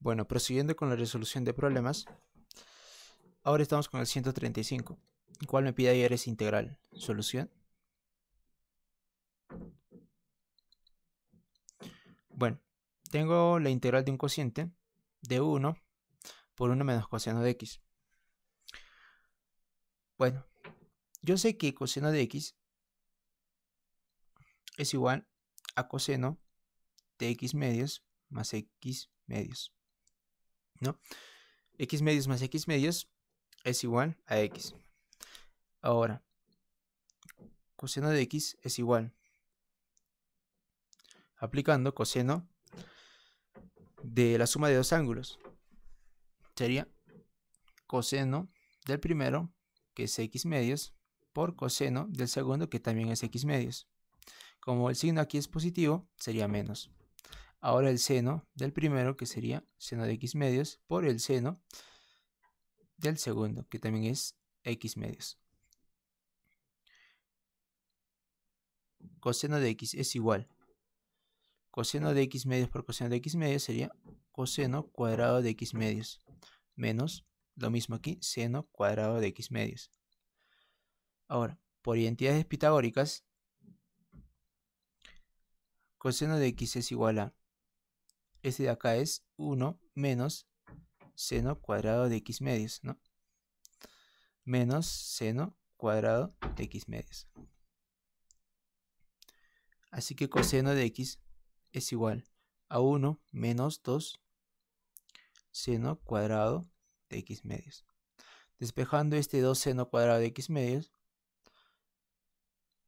Bueno, prosiguiendo con la resolución de problemas, ahora estamos con el 135, el cual me pide ayer es integral. ¿Solución? Bueno, tengo la integral de un cociente de 1 por 1 menos coseno de x. Bueno, yo sé que coseno de x es igual a coseno de x medios más x medios. ¿no? X medios más X medios es igual a X. Ahora, coseno de X es igual. Aplicando coseno de la suma de dos ángulos. Sería coseno del primero, que es X medios, por coseno del segundo, que también es X medios. Como el signo aquí es positivo, sería menos. Ahora el seno del primero, que sería seno de x medios, por el seno del segundo, que también es x medios. Coseno de x es igual. Coseno de x medios por coseno de x medios sería coseno cuadrado de x medios. Menos, lo mismo aquí, seno cuadrado de x medios. Ahora, por identidades pitagóricas, coseno de x es igual a este de acá es 1 menos seno cuadrado de x medios, ¿no? Menos seno cuadrado de x medios. Así que coseno de x es igual a 1 menos 2 seno cuadrado de x medios. Despejando este 2 seno cuadrado de x medios,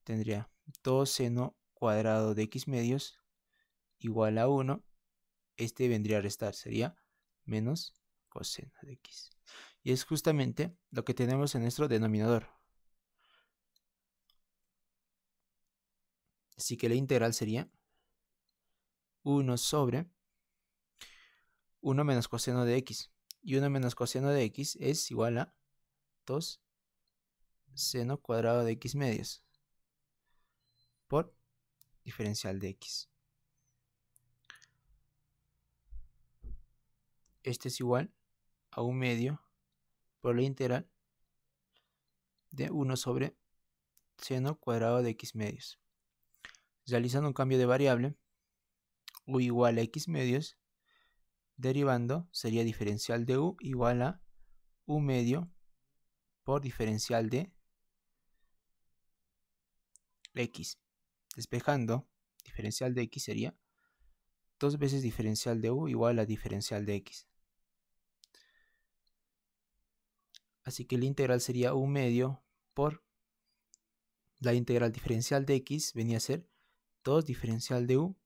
tendría 2 seno cuadrado de x medios igual a 1 este vendría a restar, sería menos coseno de x. Y es justamente lo que tenemos en nuestro denominador. Así que la integral sería 1 sobre 1 menos coseno de x. Y 1 menos coseno de x es igual a 2 seno cuadrado de x medios por diferencial de x. Este es igual a un medio por la integral de 1 sobre seno cuadrado de x medios. Realizando un cambio de variable, u igual a x medios, derivando sería diferencial de u igual a u medio por diferencial de x. Despejando, diferencial de x sería dos veces diferencial de u igual a diferencial de x. Así que la integral sería un medio por la integral diferencial de x venía a ser 2 diferencial de u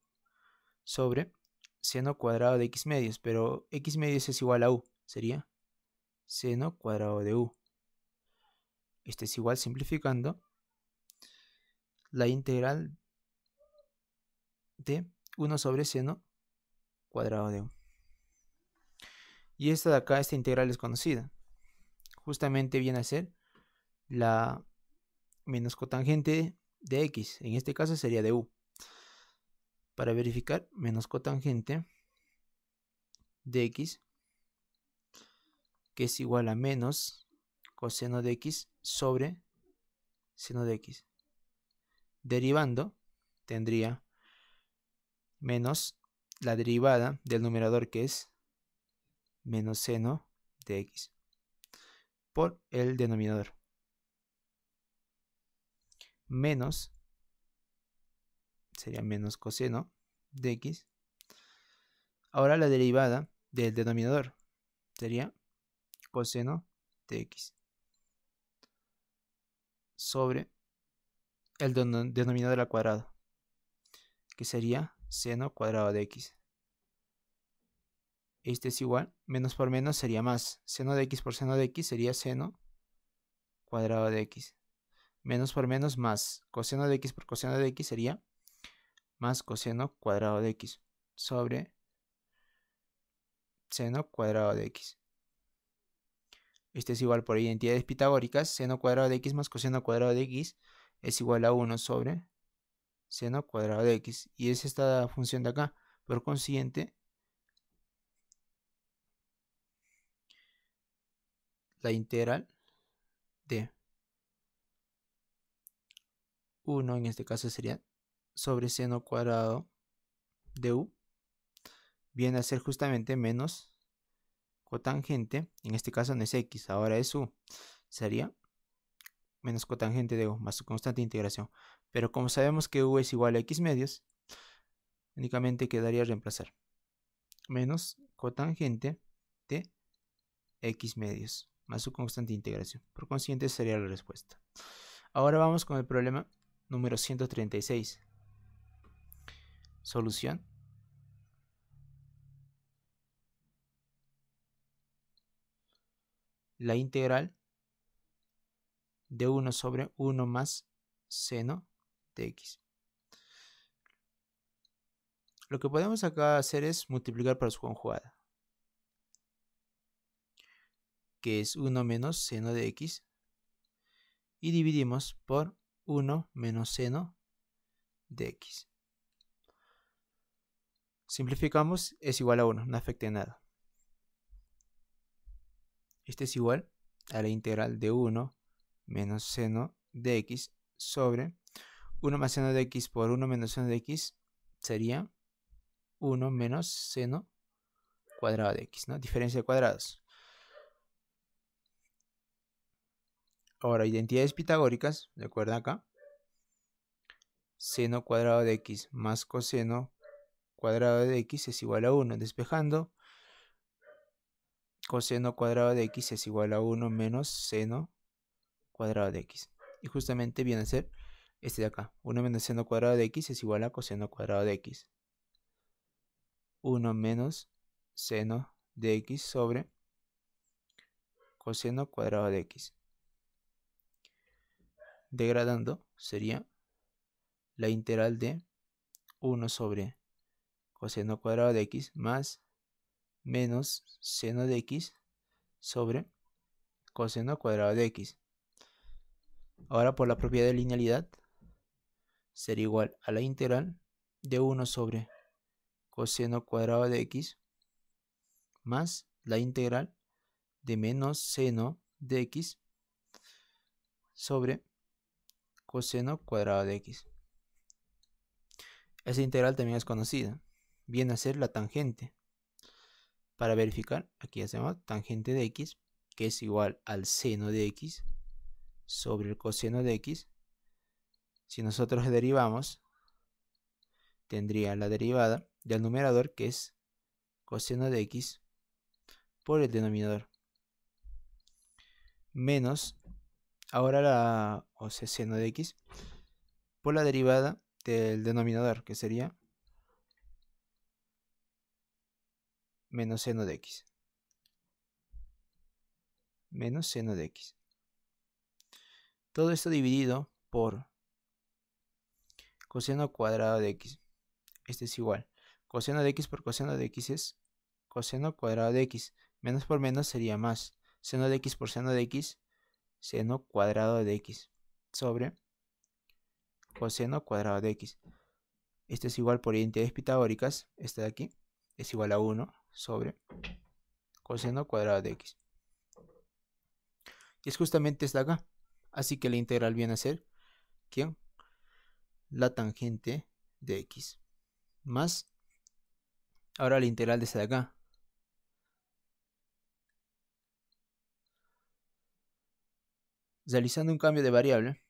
sobre seno cuadrado de x medios, pero x medios es igual a u, sería seno cuadrado de u. Este es igual, simplificando, la integral de 1 sobre seno cuadrado de u. Y esta de acá, esta integral es conocida justamente viene a ser la menos cotangente de x. En este caso sería de u. Para verificar, menos cotangente de x, que es igual a menos coseno de x sobre seno de x. Derivando, tendría menos la derivada del numerador que es menos seno de x por el denominador. Menos, sería menos coseno de x. Ahora la derivada del denominador sería coseno de x sobre el denominador al cuadrado, que sería seno cuadrado de x este es igual, menos por menos sería más, seno de x por seno de x sería seno cuadrado de x, menos por menos más, coseno de x por coseno de x sería más coseno cuadrado de x sobre seno cuadrado de x. Este es igual por identidades pitagóricas, seno cuadrado de x más coseno cuadrado de x es igual a 1 sobre seno cuadrado de x. Y es esta función de acá. Por consiguiente, la integral de 1, en este caso sería sobre seno cuadrado de u, viene a ser justamente menos cotangente, en este caso no es x, ahora es u, sería menos cotangente de u más su constante de integración. Pero como sabemos que u es igual a x medios, únicamente quedaría reemplazar menos cotangente de x medios más su constante integración. Por consiguiente, sería la respuesta. Ahora vamos con el problema número 136. Solución. La integral de 1 sobre 1 más seno de x. Lo que podemos acá hacer es multiplicar por su conjugada que es 1 menos seno de x, y dividimos por 1 menos seno de x. Simplificamos, es igual a 1, no afecta nada. Este es igual a la integral de 1 menos seno de x sobre 1 más seno de x por 1 menos seno de x sería 1 menos seno cuadrado de x, ¿no? Diferencia de cuadrados. Ahora, identidades pitagóricas, recuerda acá. Seno cuadrado de x más coseno cuadrado de x es igual a 1. Despejando, coseno cuadrado de x es igual a 1 menos seno cuadrado de x. Y justamente viene a ser este de acá. 1 menos seno cuadrado de x es igual a coseno cuadrado de x. 1 menos seno de x sobre coseno cuadrado de x degradando sería la integral de 1 sobre coseno cuadrado de x más menos seno de x sobre coseno cuadrado de x. Ahora por la propiedad de linealidad sería igual a la integral de 1 sobre coseno cuadrado de x más la integral de menos seno de x sobre coseno cuadrado de x. Esa integral también es conocida. Viene a ser la tangente. Para verificar, aquí hacemos tangente de x, que es igual al seno de x sobre el coseno de x. Si nosotros derivamos, tendría la derivada del numerador, que es coseno de x, por el denominador, menos ahora la, o seno de x, por la derivada del denominador, que sería menos seno de x. Menos seno de x. Todo esto dividido por coseno cuadrado de x. Este es igual. Coseno de x por coseno de x es coseno cuadrado de x. Menos por menos sería más. Seno de x por seno de x seno cuadrado de x sobre coseno cuadrado de x. Esto es igual por identidades pitagóricas, esta de aquí es igual a 1 sobre coseno cuadrado de x. Y es justamente esta acá. Así que la integral viene a ser, ¿quién? La tangente de x. Más, ahora la integral de esta de acá. Realizando un cambio de variable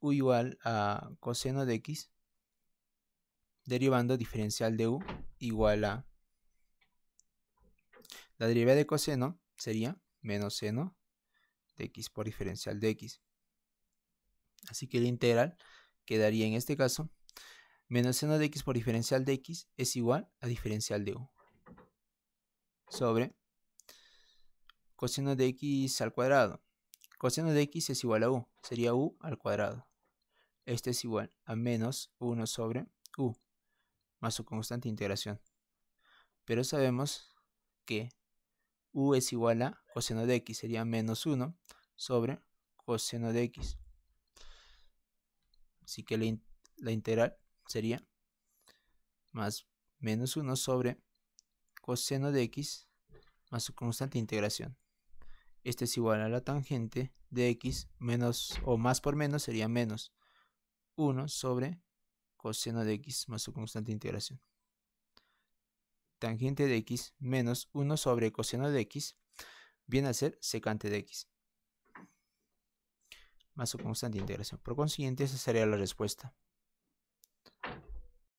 u igual a coseno de x, derivando diferencial de u igual a... La derivada de coseno sería menos seno de x por diferencial de x. Así que la integral quedaría en este caso menos seno de x por diferencial de x es igual a diferencial de u sobre coseno de x al cuadrado Coseno de x es igual a u, sería u al cuadrado. Este es igual a menos 1 sobre u, más su constante de integración. Pero sabemos que u es igual a coseno de x, sería menos 1 sobre coseno de x. Así que la, integral sería más menos 1 sobre coseno de x más su constante de integración. Este es igual a la tangente de x menos o más por menos sería menos 1 sobre coseno de x más su constante de integración. Tangente de x menos 1 sobre coseno de x viene a ser secante de x más su constante de integración. Por consiguiente, esa sería la respuesta.